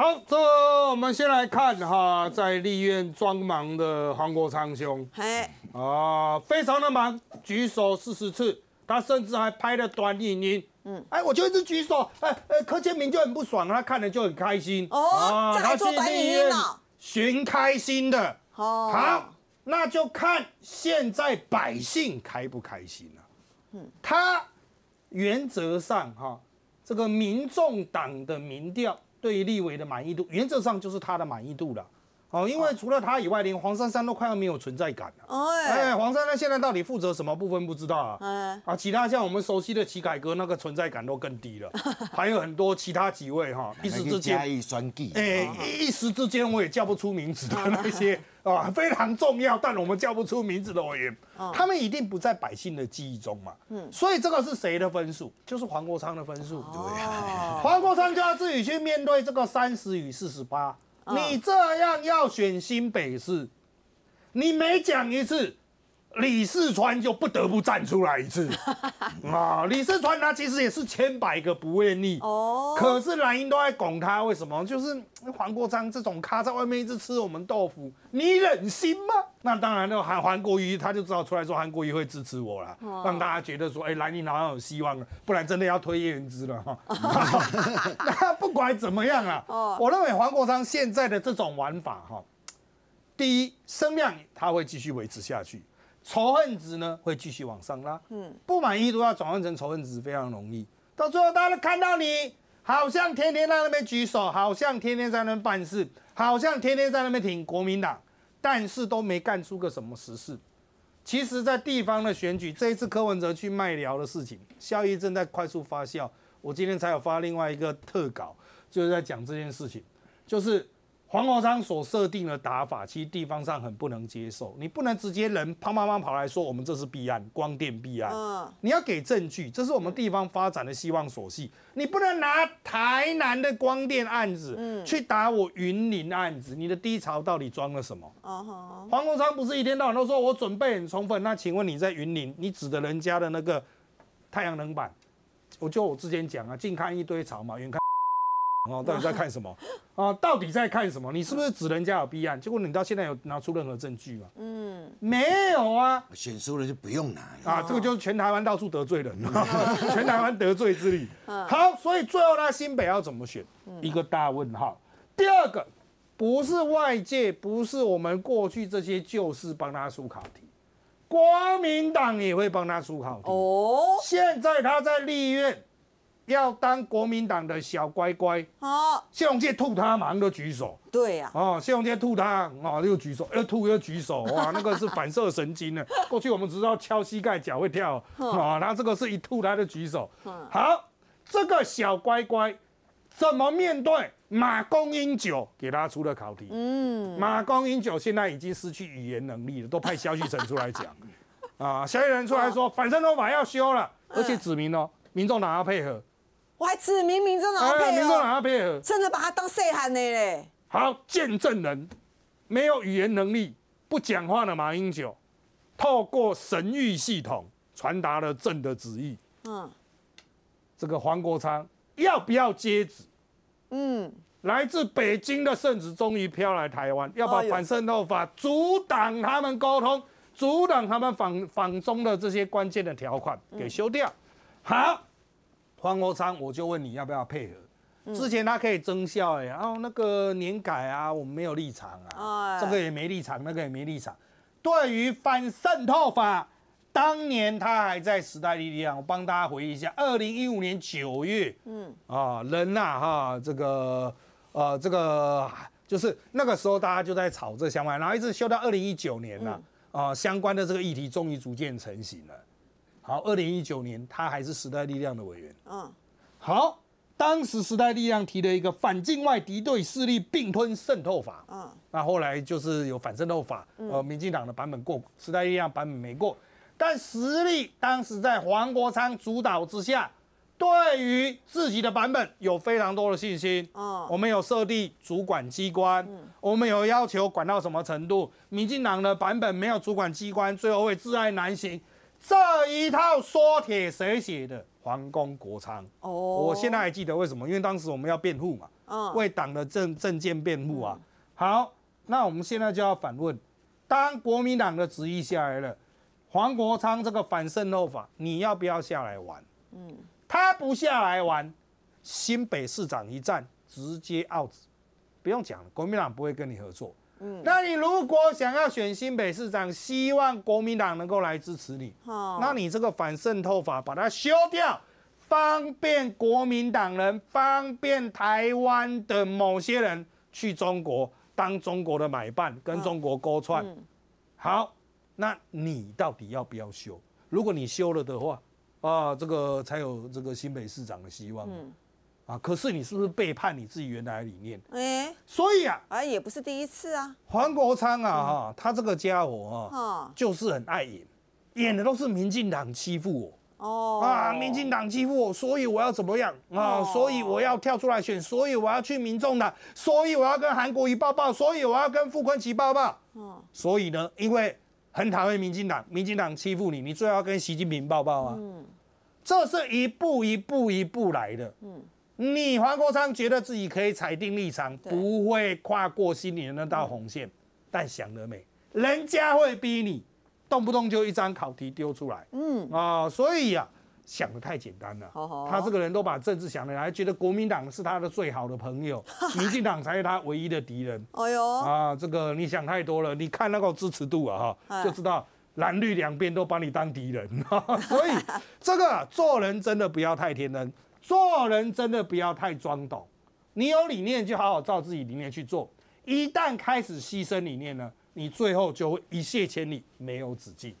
好，这我们先来看哈，在立院装忙的黄国昌兄，嘿，啊，非常的忙，举手四十次，他甚至还拍了短影音，嗯，哎，我就一直举手，哎，呃，柯建明就很不爽，他看了就很开心，哦，他去立院寻开心的，好，那就看现在百姓开不开心了，嗯，他原则上哈，这个民众党的民调。对于立委的满意度，原则上就是他的满意度了。哦，因为除了他以外，连黄珊珊都快要没有存在感了。哎，黄珊珊现在到底负责什么部分不知道啊？啊，其他像我们熟悉的齐凯歌那个存在感都更低了，还有很多其他几位哈，一时之间哎，一时之间我也叫不出名字的那些 啊，非常重要，但我们叫不出名字的委员，他们一定不在百姓的记忆中嘛。嗯，所以这个是谁的分数？就是黄国昌的分数。对啊，黄国昌就要自己去面对这个三十与四十八。你这样要选新北市，你每讲一次，李世川就不得不站出来一次。啊，李世川他其实也是千百个不愿意。哦，可是蓝英都爱拱他，为什么？就是黄国昌这种咖在外面一直吃我们豆腐，你忍心吗？那当然，那韩韩国瑜他就知道出来说韩国瑜会支持我了，让大家觉得说，哎，蓝绿好像有希望了，不然真的要推叶明之了。哈，不管怎么样啊，我认为黄国昌现在的这种玩法哈，第一声量他会继续维持下去，仇恨值呢会继续往上拉。嗯，不满意都要转换成仇恨值，非常容易。到最后，大家都看到你好像天天在那边举手，好像天天在那边办事，好像天天在那边挺国民党。但是都没干出个什么实事。其实，在地方的选举，这一次柯文哲去卖聊的事情，效益正在快速发酵。我今天才有发另外一个特稿，就是在讲这件事情，就是。黄国昌所设定的打法，其实地方上很不能接受。你不能直接人砰砰砰跑来说，我们这是弊案，光电弊案。嗯，你要给证据，这是我们地方发展的希望所系。你不能拿台南的光电案子去打我云林案子。你的低潮到底装了什么？哦黄国昌不是一天到晚都说我准备很充分？那请问你在云林，你指的人家的那个太阳能板，我就我之前讲啊，近看一堆草嘛，远看。哦，到底在看什么？啊，到底在看什么？你是不是指人家有弊案？结果你到现在有拿出任何证据吗？嗯，没有啊。选输人就不用拿啊，这个就是全台湾到处得罪人，全台湾得罪之力。好，所以最后他新北要怎么选？一个大问号。第二个，不是外界，不是我们过去这些旧事帮他出考题，国民党也会帮他出考题。哦，现在他在立院。要当国民党的小乖乖哦，谢宏杰吐他，马上都举手。对呀，哦，谢宏杰吐他，哦，又举手，又吐又举手，哇，那个是反射神经呢。过去我们只知道敲膝盖脚会跳，啊，他这个是一吐他就举手。好，这个小乖乖怎么面对马公英九给他出了考题？嗯，马公英九现在已经失去语言能力了，都派萧旭晨出来讲。啊，萧旭晨出来说，反正都法要修了，而且指明了民众党要配合。我还指明民进党配合，民进党要配合，真的把他当细汉的嘞。好，见证人没有语言能力，不讲话的马英九，透过神谕系统传达了朕的旨意。嗯，这个黄国昌要不要接旨？嗯，来自北京的圣旨终于飘来台湾，要把反渗透法阻挡他们沟通，阻挡他们仿仿中的这些关键的条款给修掉。好。黄国昌，我就问你要不要配合？之前他可以增效哎，哦，那个年改啊，我们没有立场啊，这个也没立场，那个也没立场。对于反渗透法，当年他还在时代力量，我帮大家回忆一下，二零一五年九月，嗯，啊，人呐，哈，这个，呃，这个，就是那个时候大家就在炒这相关，然后一直修到二零一九年了，啊，相关的这个议题终于逐渐成型了。好，二零一九年他还是时代力量的委员。嗯，好，当时时代力量提了一个反境外敌对势力并吞渗透法。嗯，那后来就是有反渗透法，呃，民进党的版本过，时代力量版本没过。但实力当时在黄国昌主导之下，对于自己的版本有非常多的信心。嗯，我们有设立主管机关，我们有要求管到什么程度，民进党的版本没有主管机关，最后会自爱难行。这一套缩帖谁写的？皇宫国昌。哦，我现在还记得为什么？因为当时我们要辩护嘛，为党的政政见辩护啊。好，那我们现在就要反问：当国民党的旨意下来了，黄国昌这个反渗透法，你要不要下来玩？嗯，他不下来玩，新北市长一战直接 out，不用讲了，国民党不会跟你合作。那你如果想要选新北市长，希望国民党能够来支持你。那你这个反渗透法把它修掉，方便国民党人，方便台湾的某些人去中国当中国的买办，跟中国勾串。好，那你到底要不要修？如果你修了的话，啊，这个才有这个新北市长的希望。啊！可是你是不是背叛你自己原来理念？哎，所以啊，啊也不是第一次啊。黄国昌啊，哈，他这个家伙啊，就是很爱演，演的都是民进党欺负我哦，啊，民进党欺负我，所以我要怎么样啊？所以我要跳出来选，所以我要去民众党，所以我要跟韩国瑜抱抱，所以我要跟傅昆萁抱抱。哦，所以呢，因为很讨厌民进党，民进党欺负你，你最后要跟习近平抱抱啊。嗯，这是一步一步一步来的。嗯。你黄国昌觉得自己可以踩定立场，不会跨过心里那道红线，但想得美，人家会逼你，动不动就一张考题丢出来，嗯啊，所以啊，想的太简单了。他这个人都把政治想的还觉得国民党是他的最好的朋友，民进党才是他唯一的敌人。哎呦啊，这个你想太多了，你看那个支持度啊，哈，就知道蓝绿两边都把你当敌人，所以这个做人真的不要太天真。做人真的不要太装懂，你有理念就好好照自己理念去做，一旦开始牺牲理念呢，你最后就会一泻千里，没有止境。